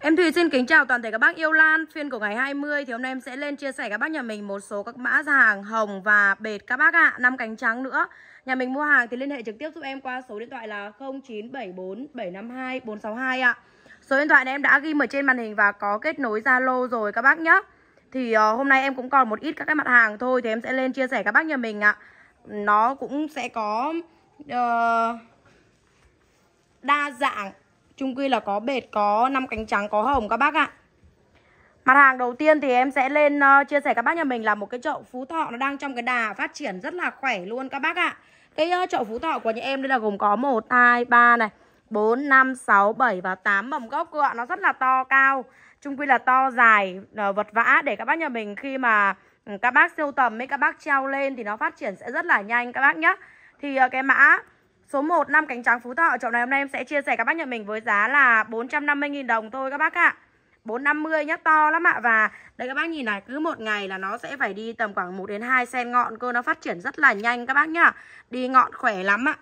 Em Thùy xin kính chào toàn thể các bác yêu lan Phiên của ngày 20 thì hôm nay em sẽ lên chia sẻ các bác nhà mình Một số các mã hàng hồng và bệt các bác ạ à, 5 cánh trắng nữa Nhà mình mua hàng thì liên hệ trực tiếp giúp em qua số điện thoại là 0974 752 462 ạ Số điện thoại này em đã ghi ở trên màn hình và có kết nối Zalo rồi các bác nhé Thì uh, hôm nay em cũng còn một ít các cái mặt hàng thôi Thì em sẽ lên chia sẻ các bác nhà mình ạ Nó cũng sẽ có uh, đa dạng chung quy là có bệt, có năm cánh trắng, có hồng các bác ạ. Mặt hàng đầu tiên thì em sẽ lên uh, chia sẻ các bác nhà mình là một cái chậu Phú Thọ nó đang trong cái đà phát triển rất là khỏe luôn các bác ạ. Cái uh, chậu Phú Thọ của nhà em đây là gồm có 1, 2, 3 này, 4, 5, 6, 7 và 8 mầm gốc cơ ạ. Nó rất là to, cao, chung quy là to, dài, uh, vật vã để các bác nhà mình khi mà ừ, các bác siêu tầm ấy, các bác treo lên thì nó phát triển sẽ rất là nhanh các bác nhé. Thì cái mã Số 1 năm cánh trắng Phú Thọ chậu này hôm nay em sẽ chia sẻ các bác nhà mình với giá là 450.000 đồng thôi các bác ạ. 450 nhá, to lắm ạ. Và đây các bác nhìn này, cứ một ngày là nó sẽ phải đi tầm khoảng 1 đến 2 cm ngọn cơ nó phát triển rất là nhanh các bác nhá. Đi ngọn khỏe lắm ạ.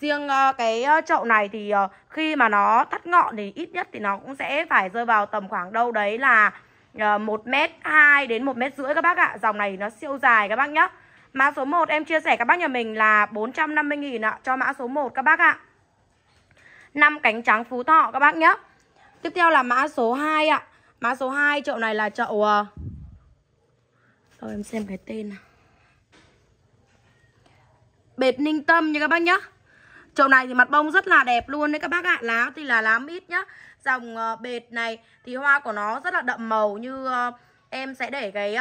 Riêng ờ, cái ờ, chậu này thì ờ, khi mà nó tắt ngọn thì ít nhất thì nó cũng sẽ phải rơi vào tầm khoảng đâu đấy là 1m2 đến 1m rưỡi các bác ạ. Dòng này nó siêu dài các bác nhá. Mã số 1 em chia sẻ các bác nhà mình là 450.000 ạ Cho mã số 1 các bác ạ 5 cánh trắng Phú Thọ các bác nhé Tiếp theo là mã số 2 ạ Mã số 2 chậu này là chậu Rồi ờ, em xem cái tên nào Bệt Ninh Tâm nha các bác nhá Chậu này thì mặt bông rất là đẹp luôn đấy các bác ạ Lá thì là lá mít nhá Dòng ờ, bệt này thì hoa của nó rất là đậm màu Như ờ, em sẽ để cái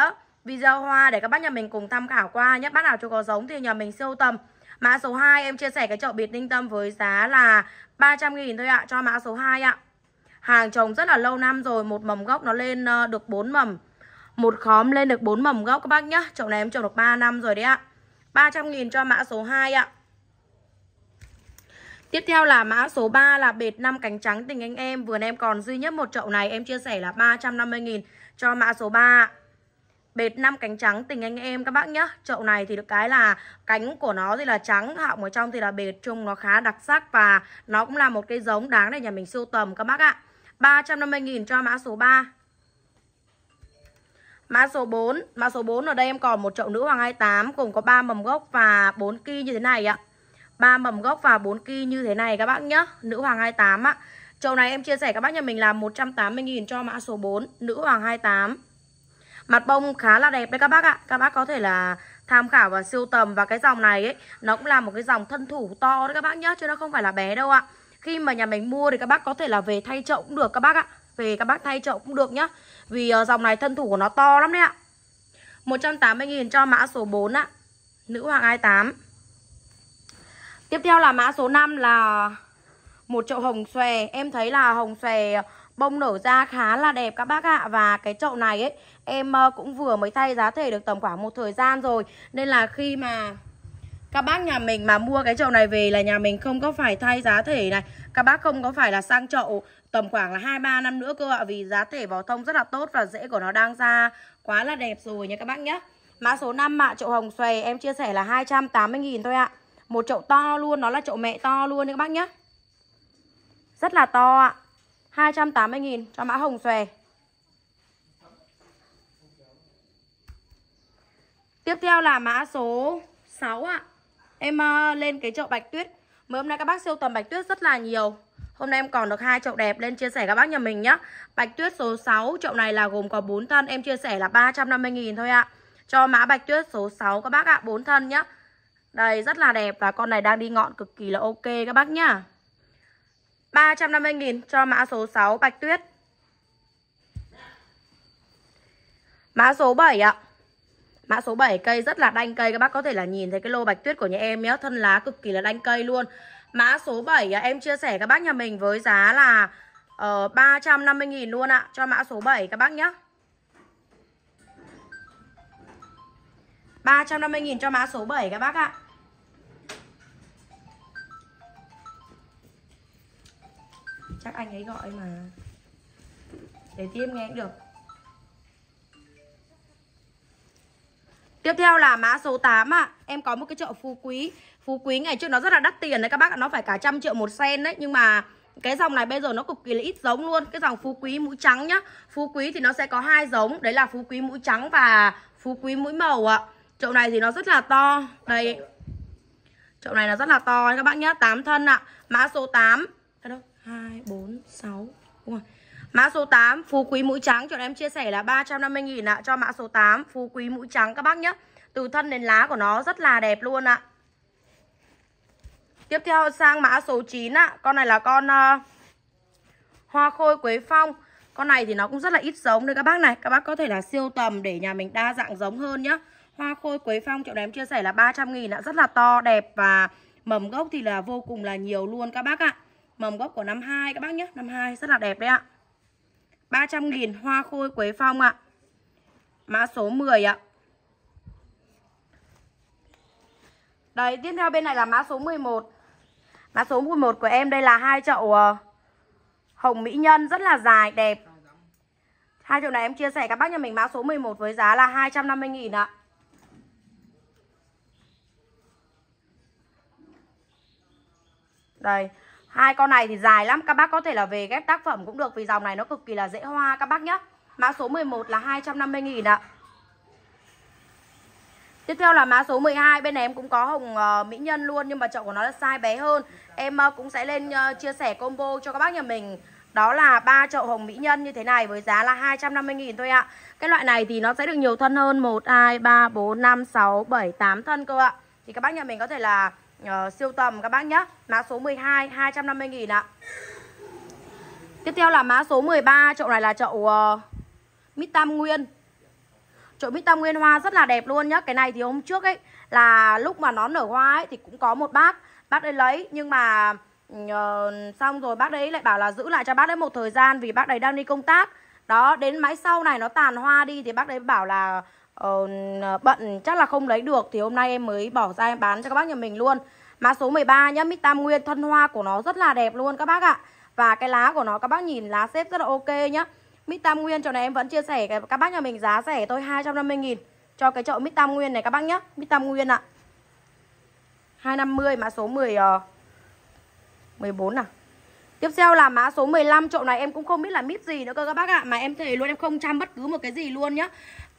video hoa để các bác nhà mình cùng tham khảo qua nhé. Bác nào chưa có giống thì nhà mình siêu tầm. Mã số 2 em chia sẻ cái chậu bịt ninh tâm với giá là 300 nghìn thôi ạ, cho mã số 2 ạ. Hàng trồng rất là lâu năm rồi, một mầm gốc nó lên ờ, được 4 mầm. Một khóm lên được 4 mầm gốc các bác nhá. Chậu này em trồng được 3 năm rồi đấy ạ. 300 nghìn cho mã số 2 ạ. Tiếp theo là mã số 3 là bệt 5 cánh trắng tình anh em. Vườn em còn duy nhất một chậu này em chia sẻ là 350 nghìn cho mã số 3 ạ. Bệt 5 cánh trắng tình anh em các bác nhá Chậu này thì được cái là cánh của nó thì là trắng Họng ở trong thì là bệt chung nó khá đặc sắc Và nó cũng là một cái giống đáng để nhà mình sưu tầm các bác ạ 350.000 cho mã số 3 Mã số 4 Mã số 4 ở đây em còn một chậu nữ hoàng 28 Cùng có 3 mầm gốc và 4 ki như thế này ạ 3 mầm gốc và 4 ki như thế này các bác nhá Nữ hoàng 28 ạ Chậu này em chia sẻ các bác nhà mình là 180.000 cho mã số 4 Nữ hoàng 28 Mặt bông khá là đẹp đấy các bác ạ Các bác có thể là tham khảo và siêu tầm Và cái dòng này ấy Nó cũng là một cái dòng thân thủ to đấy các bác nhá Chứ nó không phải là bé đâu ạ Khi mà nhà mình mua thì các bác có thể là về thay chậu cũng được các bác ạ Về các bác thay chậu cũng được nhá Vì ờ, dòng này thân thủ của nó to lắm đấy ạ 180.000 cho mã số 4 ạ Nữ hoàng 28 Tiếp theo là mã số 5 là một chậu hồng xòe Em thấy là hồng xòe Bông nở ra khá là đẹp các bác ạ Và cái chậu này ấy Em ờ, cũng vừa mới thay giá thể được tầm khoảng một thời gian rồi Nên là khi mà các bác nhà mình mà mua cái chậu này về là nhà mình không có phải thay giá thể này Các bác không có phải là sang chậu tầm khoảng là hai ba năm nữa cơ ạ Vì giá thể vào thông rất là tốt và rễ của nó đang ra quá là đẹp rồi nha các bác nhé Mã số 5 ạ, chậu hồng xòe em chia sẻ là 280.000 thôi ạ Một chậu to luôn, nó là chậu mẹ to luôn nha các bác nhé Rất là to ạ 280.000 cho mã hồng xòe. Tiếp theo là mã số 6 ạ. Em ờ, lên cái chậu bạch tuyết. Mới hôm nay các bác siêu tầm bạch tuyết rất là nhiều. Hôm nay em còn được hai chậu đẹp lên chia sẻ các bác nhà mình nhé. Bạch tuyết số 6, chậu này là gồm có 4 thân, em chia sẻ là 350 000 thôi ạ. Cho mã bạch tuyết số 6 các bác ạ, à, 4 thân nhá. Đây rất là đẹp và con này đang đi ngọn cực kỳ là ok các bác nhá. 350.000 cho mã số 6 Bạch Tuyết Mã số 7 ạ Mã số 7 cây rất là đanh cây Các bác có thể là nhìn thấy cái lô Bạch Tuyết của nhà em nhé Thân lá cực kỳ là đanh cây luôn Mã số 7 em chia sẻ các bác nhà mình với giá là uh, ờ, 350.000 luôn ạ Cho mã số 7 các bác nhé 350.000 cho mã số 7 các bác ạ chắc anh ấy gọi mà để tiêm nghe cũng được Tiếp theo là mã số 8 ạ à. Em có một cái chợ Phú Quý Phú Quý ngày trước nó rất là đắt tiền đấy các bác Nó phải cả trăm triệu một sen đấy Nhưng mà cái dòng này bây giờ nó cực kỳ là ít giống luôn Cái dòng Phú Quý mũi trắng nhá Phú Quý thì nó sẽ có hai giống Đấy là Phú Quý mũi trắng và Phú Quý mũi màu ạ à. Chậu này thì nó rất là to Đây Chậu này là rất là to đấy các bác nhá 8 thân ạ à. Mã số 8 2, 4, 6 Mã số 8 Phú Quý Mũi Trắng cho em chia sẻ là 350 nghìn ạ Cho mã số 8 Phú Quý Mũi Trắng các bác nhé Từ thân đến lá của nó rất là đẹp luôn ạ Tiếp theo sang mã số 9 ạ Con này là con uh, Hoa Khôi Quế Phong Con này thì nó cũng rất là ít giống đây các bác này Các bác có thể là siêu tầm để nhà mình đa dạng giống hơn nhé Hoa Khôi Quế Phong cho em chia sẻ là 300 nghìn ạ Rất là to, đẹp và mầm gốc thì là vô cùng là nhiều luôn các bác ạ Mầm gốc của năm 2 các bác nhé. Năm 2 rất là đẹp đấy ạ. 300 nghìn hoa khôi quế phong ạ. Mã số 10 ạ. Đấy, tiếp theo bên này là mã số 11. Mã số 11 của em đây là hai chậu ờ, hồng mỹ nhân rất là dài đẹp. Hai chậu này em chia sẻ các bác nhà mình mã số 11 với giá là 250 nghìn ạ. Đây, hai con này thì dài lắm các bác có thể là về ghép tác phẩm cũng được vì dòng này nó cực kỳ là dễ hoa các bác nhé mã số 11 là 250 nghìn ạ Tiếp theo là mã số 12 Bên này em cũng có hồng uh, mỹ nhân luôn Nhưng mà chậu của nó là size bé hơn Em uh, cũng sẽ lên uh, chia sẻ combo cho các bác nhà mình Đó là ba chậu hồng mỹ nhân như thế này Với giá là 250 nghìn thôi ạ Cái loại này thì nó sẽ được nhiều thân hơn 1, 2, 3, 4, 5, 6, 7, 8 thân cơ ạ Thì các bác nhà mình có thể là uh, siêu tầm các bác nhé Mã số 12 250 nghìn ạ Tiếp theo là mã số 13 Chậu này là chậu uh, Mít Tam Nguyên Chậu Mít Tam Nguyên hoa rất là đẹp luôn nhá Cái này thì hôm trước ấy Là lúc mà nó nở hoa ấy thì cũng có một bác Bác ấy lấy nhưng mà uh, Xong rồi bác đấy lại bảo là giữ lại cho bác đấy một thời gian Vì bác đấy đang đi công tác đó đến mãi sau này nó tàn hoa đi thì bác đấy bảo là uh, bận chắc là không lấy được thì hôm nay em mới bỏ ra em bán cho các bác nhà mình luôn. Mã số 13 nhá, Mít Tam Nguyên thân hoa của nó rất là đẹp luôn các bác ạ. Và cái lá của nó các bác nhìn lá xếp rất là ok nhá. Mít Tam Nguyên chỗ này em vẫn chia sẻ các bác nhà mình giá rẻ thôi 250 000 cho cái chậu Mít Tam Nguyên này các bác nhá. Mít Tam Nguyên ạ. 250 mã số 10 uh, 14 à. Tiếp theo là mã số 15 chậu này em cũng không biết là mít gì nữa cơ các bác ạ Mà em thấy luôn em không chăm bất cứ một cái gì luôn nhá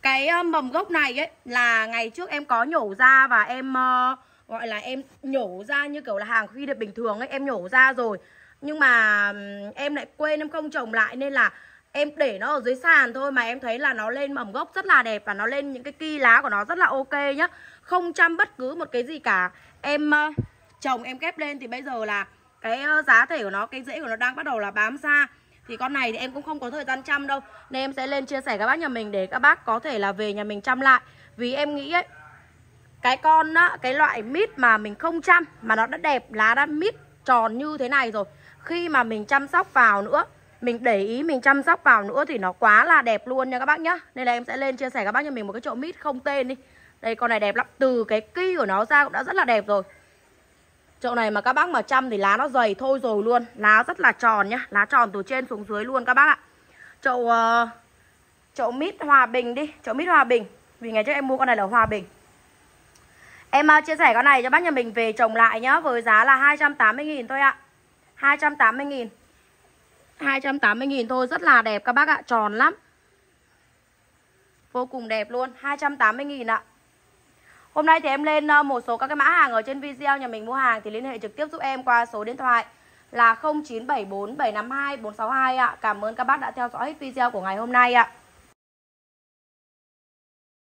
cái mầm gốc này ấy là ngày trước em có nhổ ra và em uh, gọi là em nhổ ra như kiểu là hàng khi được bình thường ấy em nhổ ra rồi nhưng mà em lại quên em không trồng lại nên là em để nó ở dưới sàn thôi mà em thấy là nó lên mầm gốc rất là đẹp và nó lên những cái ki lá của nó rất là ok nhá không chăm bất cứ một cái gì cả em uh, trồng em ghép lên thì bây giờ là cái giá thể của nó cái rễ của nó đang bắt đầu là bám ra thì con này thì em cũng không có thời gian chăm đâu Nên em sẽ lên chia sẻ các bác nhà mình để các bác có thể là về nhà mình chăm lại Vì em nghĩ ấy Cái con á, cái loại mít mà mình không chăm Mà nó đã đẹp, lá đã mít tròn như thế này rồi Khi mà mình chăm sóc vào nữa mình để ý mình chăm sóc vào nữa thì nó quá là đẹp luôn nha các bác nhá Nên là em sẽ lên chia sẻ các bác nhà mình một cái chậu mít không tên đi Đây con này đẹp lắm Từ cái ki của nó ra cũng đã rất là đẹp rồi Chậu này mà các bác mà chăm thì lá nó dày thôi rồi luôn Lá rất là tròn nhá Lá tròn từ trên xuống dưới luôn các bác ạ Chậu uh, ờ, chậu mít Hòa Bình đi Chậu mít Hòa Bình Vì ngày trước em mua con này là Hòa Bình Em uh, chia sẻ con này cho bác nhà mình về trồng lại nhá Với giá là 280.000 thôi ạ 280.000 280.000 thôi Rất là đẹp các bác ạ Tròn lắm Vô cùng đẹp luôn 280.000 ạ Hôm nay thì em lên ờ, một số các cái mã hàng ở trên video nhà mình mua hàng thì liên hệ trực tiếp giúp em qua số điện thoại là 0974752462 ạ. Cảm ơn các bác đã theo dõi video của ngày hôm nay ạ.